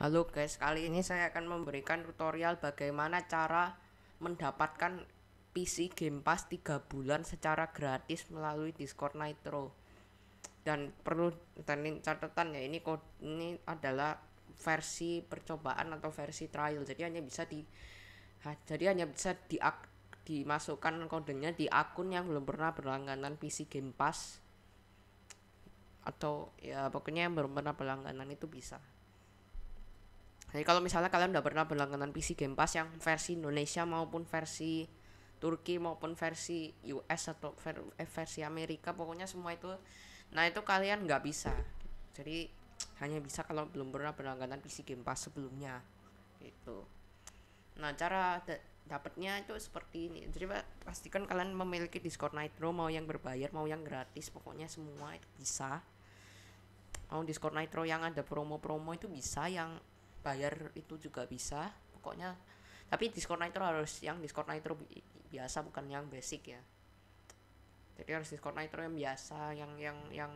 Halo guys, kali ini saya akan memberikan tutorial bagaimana cara mendapatkan PC Game Pass 3 bulan secara gratis melalui Discord Nitro. Dan perlu tenin catatan ya ini kode ini adalah versi percobaan atau versi trial. Jadi hanya bisa di jadi hanya bisa di dimasukkan kodenya di akun yang belum pernah berlangganan PC Game Pass atau ya pokoknya yang belum pernah berlangganan itu bisa. Jadi kalau misalnya kalian udah pernah berlangganan PC Game Pass yang versi Indonesia maupun versi Turki maupun versi US atau ver eh, versi Amerika pokoknya semua itu nah itu kalian nggak bisa jadi hanya bisa kalau belum pernah berlangganan PC Game Pass sebelumnya gitu nah cara dapatnya itu seperti ini jadi pastikan kalian memiliki Discord Nitro mau yang berbayar mau yang gratis pokoknya semua itu bisa mau Discord Nitro yang ada promo-promo itu bisa yang bayar itu juga bisa pokoknya tapi discord nitro harus yang discord nitro bi biasa bukan yang basic ya jadi harus discord nitro yang biasa yang yang yang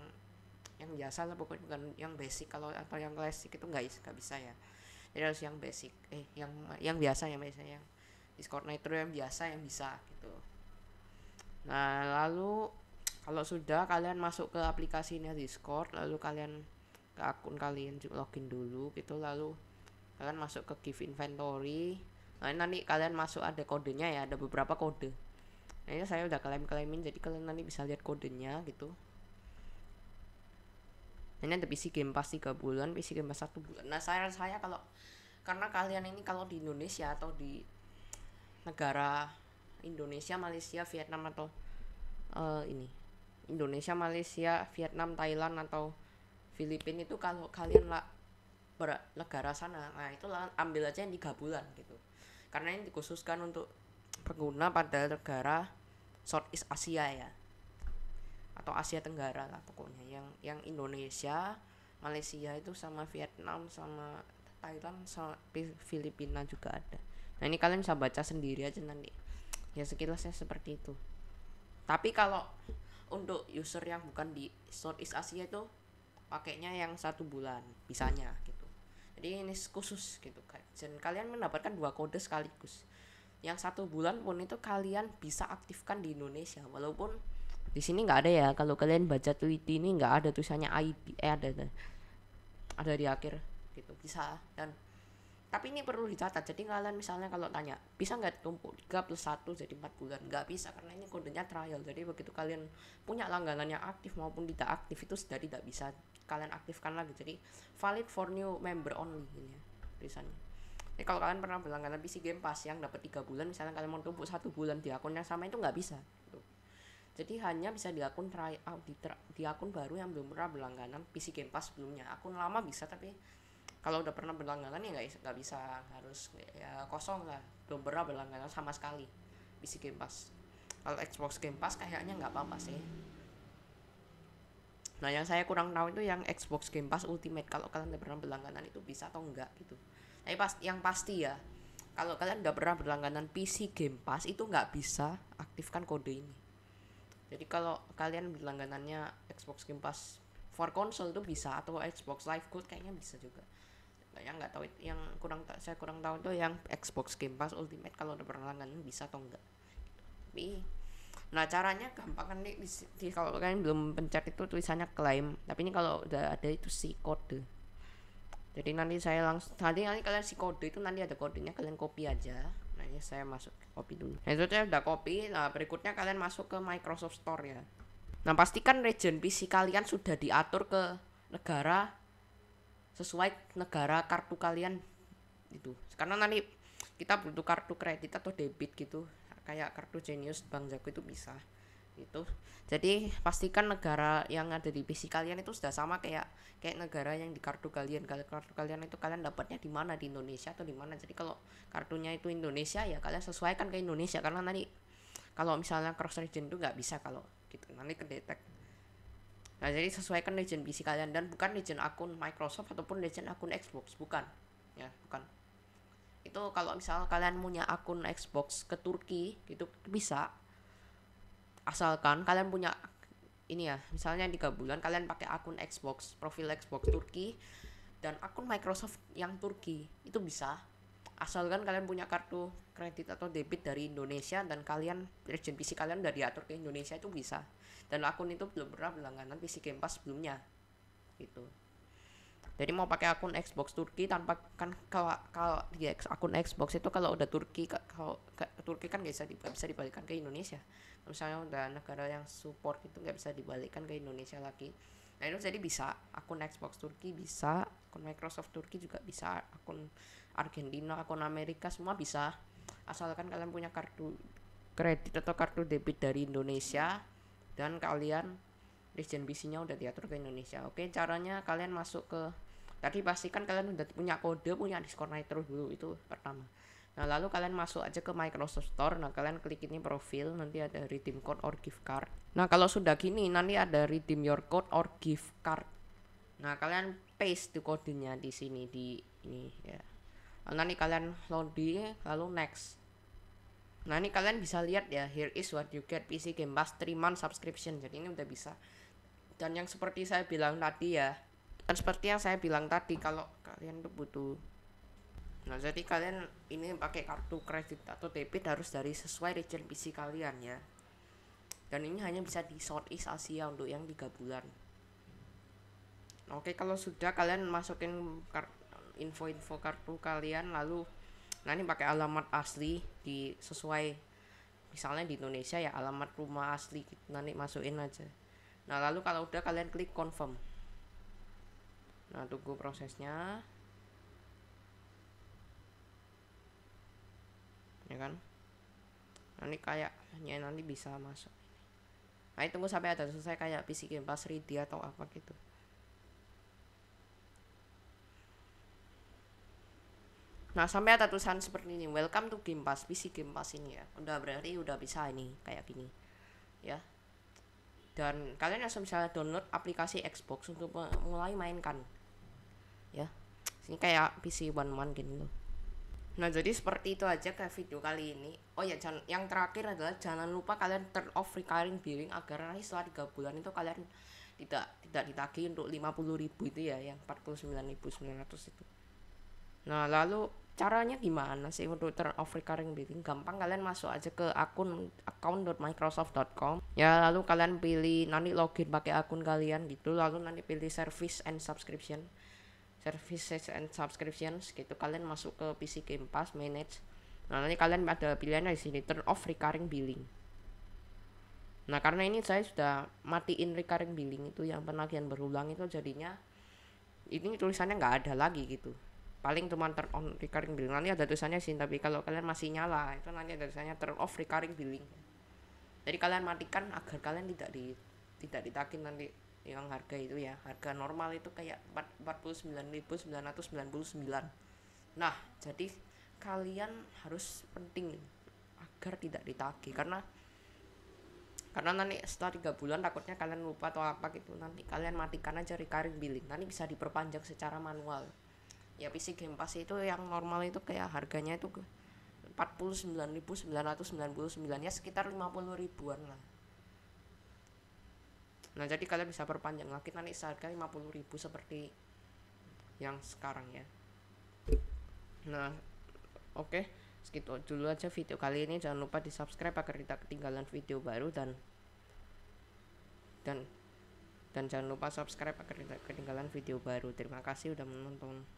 yang biasa lah pokoknya bukan yang basic kalau atau yang classic itu nggak bisa, bisa ya jadi harus yang basic eh yang yang biasa yang biasa yang discord nitro yang biasa yang bisa gitu nah lalu kalau sudah kalian masuk ke aplikasinya Discord lalu kalian ke akun kalian login dulu gitu lalu kalian masuk ke give inventory nah nanti kalian masuk ada kodenya ya ada beberapa kode nah ini saya udah klaim klaimin jadi kalian nanti bisa lihat kodenya gitu ini ada PC Game pasti 3 bulan, PC Game pas 1 bulan. Nah, saya saya kalau karena kalian ini kalau di Indonesia atau di negara Indonesia, Malaysia, Vietnam atau uh, ini Indonesia, Malaysia, Vietnam, Thailand atau Filipina itu kalau kalian lah negara sana nah itu ambil aja yang tiga bulan gitu karena ini dikhususkan untuk pengguna pada negara Southeast Asia ya atau Asia Tenggara lah pokoknya yang yang Indonesia Malaysia itu sama Vietnam sama Thailand sama Filipina juga ada nah ini kalian bisa baca sendiri aja nanti ya sekilasnya seperti itu tapi kalau untuk user yang bukan di Southeast Asia itu pakainya yang satu bulan bisanya gitu jadi ini khusus gitu guys dan kalian mendapatkan dua kode sekaligus yang satu bulan pun itu kalian bisa aktifkan di Indonesia walaupun di sini nggak ada ya kalau kalian baca tweet ini nggak ada tulisannya IP eh ada ada, ada di akhir gitu bisa dan tapi ini perlu dicatat jadi kalian misalnya kalau tanya bisa nggak tumpuk 3 plus 1 jadi 4 bulan nggak bisa karena ini kodenya trial jadi begitu kalian punya langganan yang aktif maupun tidak aktif itu sudah tidak bisa kalian aktifkan lagi jadi valid for new member only ini ya tulisannya jadi kalau kalian pernah berlangganan PC Game Pass yang dapat tiga bulan misalnya kalian mau tumpuk satu bulan di akun yang sama itu nggak bisa gitu. jadi hanya bisa di akun try out di, di akun baru yang belum pernah berlangganan PC Game Pass sebelumnya akun lama bisa tapi kalau udah pernah berlangganan ya nggak nggak bisa harus ya kosong lah belum pernah berlangganan sama sekali PC Game Pass kalau Xbox Game Pass kayaknya nggak apa-apa sih Nah, yang saya kurang tahu itu yang Xbox Game Pass Ultimate kalau kalian udah pernah berlangganan itu bisa atau enggak gitu. Tapi pas yang pasti ya, kalau kalian nggak pernah berlangganan PC Game Pass itu nggak bisa aktifkan kode ini. Jadi kalau kalian berlangganannya Xbox Game Pass for console itu bisa atau Xbox Live Gold kayaknya bisa juga. Nah, yang nggak tahu yang kurang saya kurang tahu itu yang Xbox Game Pass Ultimate kalau udah berlangganan bisa atau enggak. Tapi Nah caranya gampang kan nih di, di, kalau kalian belum pencet itu tulisannya claim, tapi ini kalau udah ada itu si kode. Jadi nanti saya langsung nanti nanti kalian si kode itu nanti ada kodenya kalian copy aja. Nah ini saya masuk copy dulu. Nah itu saya udah copy. Nah berikutnya kalian masuk ke Microsoft Store ya. Nah pastikan region PC kalian sudah diatur ke negara sesuai negara kartu kalian itu. Karena nanti kita butuh kartu kredit atau debit gitu kayak kartu genius bang jago itu bisa itu jadi pastikan negara yang ada di PC kalian itu sudah sama kayak kayak negara yang di kartu kalian kalau kartu kalian itu kalian dapatnya di mana di Indonesia atau di mana jadi kalau kartunya itu Indonesia ya kalian sesuaikan ke Indonesia karena nanti kalau misalnya cross region itu nggak bisa kalau gitu nanti kedetek nah jadi sesuaikan region PC kalian dan bukan region akun Microsoft ataupun region akun Xbox bukan ya bukan itu kalau misal kalian punya akun Xbox ke Turki itu bisa asalkan kalian punya ini ya misalnya di bulan kalian pakai akun Xbox profil Xbox Turki dan akun Microsoft yang Turki itu bisa asalkan kalian punya kartu kredit atau debit dari Indonesia dan kalian region PC kalian udah diatur ke Indonesia itu bisa dan akun itu belum pernah berlangganan PC Game Pass sebelumnya gitu jadi mau pakai akun Xbox Turki tanpa kan kalau kalau ya, akun Xbox itu kalau udah Turki kalau ke, Turki kan nggak bisa gak bisa dibalikkan ke Indonesia misalnya udah negara yang support itu nggak bisa dibalikkan ke Indonesia lagi nah itu jadi bisa akun Xbox Turki bisa akun Microsoft Turki juga bisa akun Argentina akun Amerika semua bisa asalkan kalian punya kartu kredit atau kartu debit dari Indonesia dan kalian region bc udah diatur ke Indonesia. Oke, caranya kalian masuk ke Tadi pastikan kalian udah punya kode, punya diskon Nitro dulu itu pertama. Nah, lalu kalian masuk aja ke Microsoft Store. Nah, kalian klik ini profil, nanti ada redeem code or gift card. Nah, kalau sudah gini, nanti ada redeem your code or gift card. Nah, kalian paste di kodenya di sini di ini ya. Nah, nanti kalian loading, lalu next. Nah, ini kalian bisa lihat ya, here is what you get PC Game Pass 3 month subscription. Jadi ini udah bisa. Dan yang seperti saya bilang tadi ya, dan seperti yang saya bilang tadi kalau kalian tuh butuh nah jadi kalian ini pakai kartu kredit atau debit harus dari sesuai region PC kalian ya dan ini hanya bisa di Southeast Asia untuk yang tiga bulan oke kalau sudah kalian masukin info-info kartu kalian lalu nah ini pakai alamat asli di sesuai misalnya di Indonesia ya alamat rumah asli gitu nanti masukin aja nah lalu kalau udah kalian klik confirm Nah, tunggu prosesnya. Ya kan? Nanti kayaknya nanti bisa masuk. Nah, tunggu sampai ada selesai kayak PC Game Pass 3D atau apa gitu. Nah, sampai ada tulisan seperti ini, welcome to Game Pass, PC Game Pass ini ya. Udah berarti udah bisa ini, kayak gini. Ya. Dan kalian langsung bisa download aplikasi Xbox untuk mulai mainkan ya ini kayak PC one one gini loh nah jadi seperti itu aja ke video kali ini oh ya jangan, yang terakhir adalah jangan lupa kalian turn off recurring billing agar nanti setelah tiga bulan itu kalian tidak tidak ditagih untuk lima puluh ribu itu ya yang empat puluh sembilan sembilan ribu ratus itu nah lalu caranya gimana sih untuk turn off recurring billing gampang kalian masuk aja ke akun account.microsoft.com ya lalu kalian pilih nanti login pakai akun kalian gitu lalu nanti pilih service and subscription services and subscriptions gitu kalian masuk ke PC Game Pass manage nah nanti kalian ada pilihan di sini turn off recurring billing nah karena ini saya sudah matiin recurring billing itu yang penagihan berulang itu jadinya ini tulisannya nggak ada lagi gitu paling cuma turn on recurring billing nanti ada tulisannya sih tapi kalau kalian masih nyala itu nanti ada tulisannya turn off recurring billing jadi kalian matikan agar kalian tidak di tidak ditagih nanti yang harga itu ya harga normal itu kayak 49.999 nah jadi kalian harus penting agar tidak ditagih karena karena nanti setelah tiga bulan takutnya kalian lupa atau apa gitu nanti kalian matikan aja recurring billing nanti bisa diperpanjang secara manual ya PC Game Pass itu yang normal itu kayak harganya itu 49.999 ya sekitar 50 ribuan lah nah jadi kalian bisa perpanjang lagi nanti seharga 50.000 seperti yang sekarang ya nah oke okay. segitu dulu aja video kali ini jangan lupa di subscribe agar tidak ketinggalan video baru dan dan dan jangan lupa subscribe agar tidak ketinggalan video baru terima kasih sudah menonton